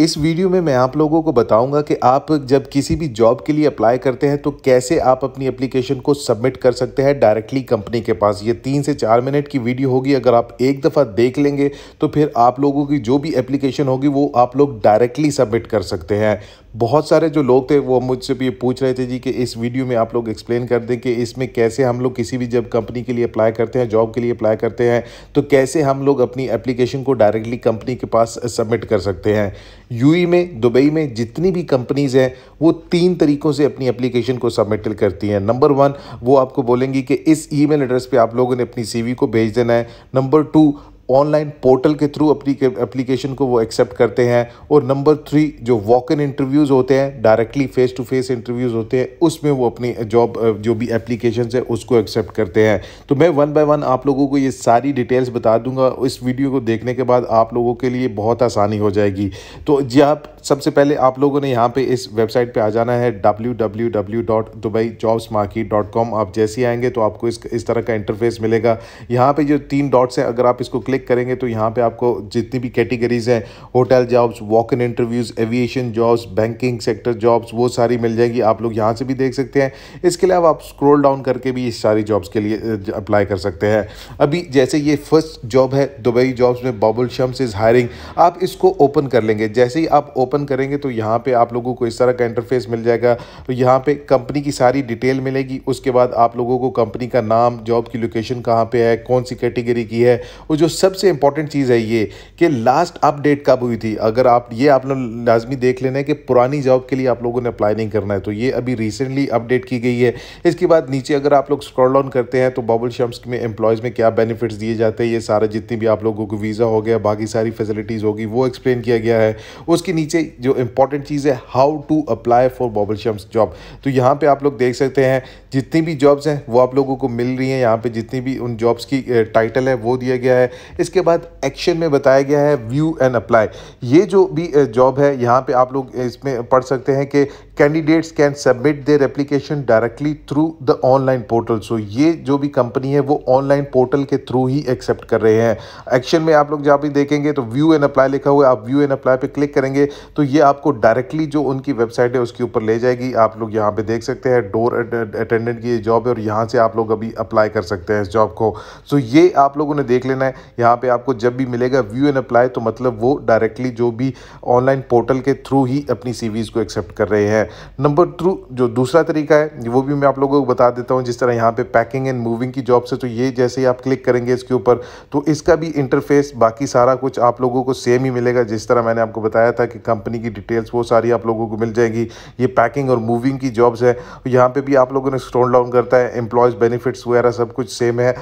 इस वीडियो में मैं आप लोगों को बताऊंगा कि आप जब किसी भी जॉब के लिए अप्लाई करते हैं तो कैसे आप अपनी एप्लीकेशन को सबमिट कर सकते हैं डायरेक्टली कंपनी के पास ये तीन से चार मिनट की वीडियो होगी अगर आप एक दफ़ा देख लेंगे तो फिर आप लोगों की जो भी एप्लीकेशन होगी वो आप लोग डायरेक्टली सबमिट कर सकते हैं बहुत सारे जो लोग थे वो मुझसे भी पूछ रहे थे जी कि इस वीडियो में आप लोग एक्सप्लेन कर दें कि इसमें कैसे हम लोग किसी भी जब कंपनी के लिए अप्लाई करते हैं जॉब के लिए अप्लाई करते हैं तो कैसे हम लोग अपनी एप्लीकेशन को डायरेक्टली कंपनी के पास सबमिट कर सकते हैं यूई में दुबई में जितनी भी कंपनीज़ हैं वो तीन तरीक़ों से अपनी एप्लीकेशन को सबमिट करती हैं नंबर वन वो आपको बोलेंगी कि इस ईमेल एड्रेस पे आप लोगों ने अपनी सीवी को भेज देना है नंबर टू ऑनलाइन पोर्टल के थ्रू अपनी एप्लीकेशन को वो एक्सेप्ट करते हैं और नंबर थ्री जो वॉक इन इंटरव्यूज़ होते हैं directly face to face interviews होते हैं उसमें वो अपनी जॉब जो भी एप्लीकेशन है उसको एक्सेप्ट करते हैं तो मैं वन बाय वन आप लोगों को ये सारी डिटेल्स बता दूंगा इस वीडियो को देखने के बाद आप लोगों के लिए बहुत आसानी हो जाएगी तो जी आप सबसे पहले आप लोगों ने यहाँ पर इस वेबसाइट पर आ जाना है W W W dot Dubai jobs dot com आप जैसे आएंगे तो आपको इस इस तरह का इंटरफेस मिलेगा यहाँ पर जो तीन डॉट्स हैं अगर आप इसको क्लिक क्लिक करेंगे तो यहाँ पे आपको जितनी भी कैटेगरीज हैं hotel jobs walk in interviews aviation jobs banking sector jobs वो सारी मिल जाएगी आप लोग यहाँ से भी देख सकते हैं इसके अलावा आप स्क्रोल डाउन करके भी इस सारी जॉब्स के लिए अप्लाई कर सकते हैं अभी जैसे ये फर्स्ट जॉब है दुबई जॉब्स में बाबुल शम्स इज़ हायरिंग आप इसको ओपन कर लेंगे जैसे ही आप ओपन करेंगे तो यहाँ पर आप लोगों को इस तरह का इंटरफेस मिल जाएगा तो यहाँ पर कंपनी की सारी डिटेल मिलेगी उसके बाद आप लोगों को कंपनी का नाम जॉब की लोकेशन कहाँ पर है कौन सी कैटेगरी की है वो जो सबसे इंपॉर्टेंट चीज़ है ये कि लास्ट अपडेट कब हुई थी अगर आप ये आप लोग लाजमी देख लेना है कि पुरानी जॉब के लिए आप लोगों ने अप्लाई नहीं करना है तो ये अभी रिसेंटली अपडेट की गई है इसके बाद नीचे अगर आप लोग स्क्रॉल डाउन करते हैं तो बबल शम्स में एम्प्लॉयज़ में क्या बेनिफिट्स दिए जाते हैं ये सारा जितनी भी आप लोगों को वीज़ा हो गया बाकी सारी फैसिलिटीज़ होगी वो एक्सप्लेन किया गया है उसके नीचे जो इंपॉर्टेंट चीज़ है how to apply for Bab Al Shams job तो यहाँ पर आप लोग देख सकते हैं जितनी भी जॉब्स हैं वो आप लोगों को मिल रही हैं यहाँ पर जितनी भी उन जॉब्स की टाइटल है वो दिया गया है इसके बाद एक्शन में बताया गया है व्यू एंड अप्लाई ये जो भी जॉब है यहाँ पे आप लोग इसमें पढ़ सकते हैं कि candidates can submit their application directly through the online portal so ये जो भी कंपनी है वो ऑनलाइन पोर्टल के थ्रू ही एक्सेप्ट कर रहे हैं एक्शन में आप लोग जहाँ भी देखेंगे तो व्यू एंड अप्लाई लिखा हुआ है आप व्यू एंड अप्लाई पे क्लिक करेंगे तो ये आपको डायरेक्टली जो उनकी वेबसाइट है उसके ऊपर ले जाएगी आप लोग यहाँ पर देख सकते हैं डोर अटेंडेंट की ये जॉब है और यहाँ से आप लोग अभी अप्लाई कर सकते हैं इस जॉब को सो so ये आप लोगों ने देख लेना है यहाँ पे आपको जब भी मिलेगा व्यू एंड अप्लाई तो मतलब वो डायरेक्टली जो भी ऑनलाइन पोर्टल के थ्रू ही अपनी सीवीज़ को एक्सेप्ट कर रहे हैं नंबर थ्रू जो दूसरा तरीका है वो भी मैं आप लोगों को बता देता हूँ जिस तरह यहाँ पे पैकिंग एंड मूविंग की जॉब से तो ये जैसे ही आप क्लिक करेंगे इसके ऊपर तो इसका भी इंटरफेस बाकी सारा कुछ आप लोगों को सेम ही मिलेगा जिस तरह मैंने आपको बताया था कि कंपनी की डिटेल्स वो सारी आप लोगों को मिल जाएगी ये पैकिंग और मूविंग की जॉब्स है यहाँ पर भी आप लोगों ने स्टोन डाउन करता है एम्प्लॉयज़ बेनिफिट्स वगैरह सब कुछ सेम है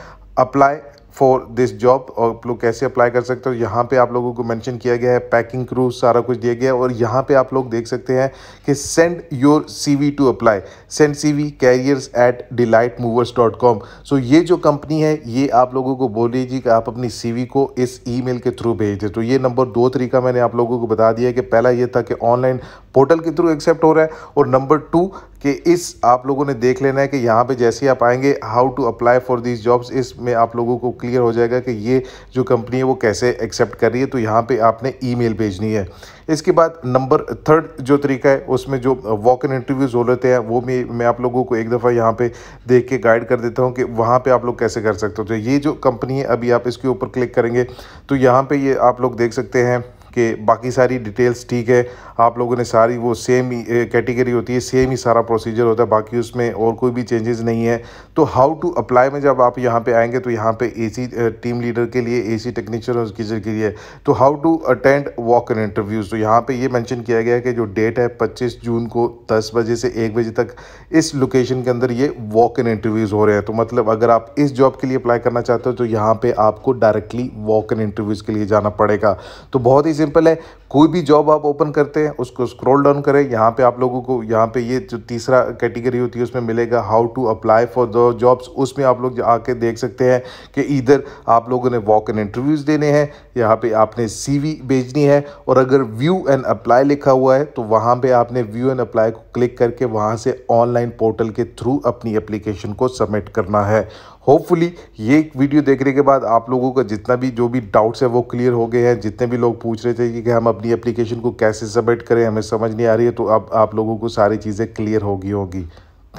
अप्लाई फॉर दिस जॉब और आप लोग कैसे अप्लाई कर सकते हो यहाँ पे आप लोगों को मेंशन किया गया है पैकिंग क्रू सारा कुछ दिया गया है और यहाँ पे आप लोग देख सकते हैं कि send your CV to apply send CV careers at Delight Movers dot com so ये जो कंपनी है ये आप लोगों को बोल दीजिए कि आप अपनी वी को इस मेल के थ्रू भेज दें तो ये नंबर दो तरीका मैंने आप लोगों को बता दिया कि पहला ये था कि ऑनलाइन पोर्टल के थ्रू एक्सेप्ट हो रहा है और नंबर टू कि इस आप लोगों ने देख लेना है कि यहाँ पे जैसे ही आप आएंगे how to apply for this jobs इसमें आप लोगों को क्लियर हो जाएगा कि ये जो कंपनी है वो कैसे एक्सेप्ट कर रही है तो यहाँ पे आपने ईमेल भेजनी है इसके बाद नंबर थर्ड जो तरीका है उसमें जो वॉक इन इंटरव्यूज़ हो लेते हैं वो भी मैं आप लोगों को एक दफ़ा यहाँ पे देख के गाइड कर देता हूँ कि वहाँ पे आप लोग कैसे कर सकते हो तो ये जो कंपनी है अभी आप इसके ऊपर क्लिक करेंगे तो यहाँ पे ये आप लोग देख सकते हैं कि बाकी सारी डिटेल्स ठीक है आप लोगों ने सारी वो सेम ही कैटेगरी होती है सेम ही सारा प्रोसीजर होता है बाकी उसमें और कोई भी चेंजेस नहीं है तो हाउ टू अप्लाई में जब आप यहाँ पे आएंगे तो यहाँ पे एसी टीम लीडर के लिए एसी टेक्नीशियन और टीचर के लिए तो how to attend walk in interviews तो यहाँ पे ये मैंशन किया गया है कि जो डेट है पच्चीस जून को दस बजे से एक बजे तक इस लोकेशन के अंदर ये वॉक इन इंटरव्यूज़ हो रहे हैं तो मतलब अगर आप इस जॉब के लिए अप्लाई करना चाहते हो तो यहाँ पर आपको डायरेक्टली वॉक इन इंटरव्यूज़ के लिए जाना पड़ेगा तो बहुत ही सिंपल है कोई भी जॉब आप ओपन करते हैं उसको स्क्रॉल डाउन करें यहाँ पे आप लोगों को यहाँ पे ये जो तीसरा कैटेगरी होती है उसमें मिलेगा how to apply for the jobs उसमें आप लोग आके देख सकते हैं कि इधर आप लोगों ने वॉक इन इंटरव्यूज़ देने हैं यहाँ पे आपने सी भेजनी है और अगर व्यू एंड अप्लाई लिखा हुआ है तो वहाँ पर आपने व्यू एंड अप्लाई को क्लिक करके वहाँ से ऑनलाइन पोर्टल के थ्रू अपनी अप्लीकेशन को सबमिट करना है होपफुली ये वीडियो देखने के बाद आप लोगों का जितना भी जो भी डाउट्स है वो क्लियर हो गए हैं जितने भी लोग पूछ रहे थे कि हम अपनी एप्लीकेशन को कैसे सबमिट करें हमें समझ नहीं आ रही है तो अब आप, आप लोगों को सारी चीज़ें क्लियर होगी होगी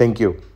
थैंक यू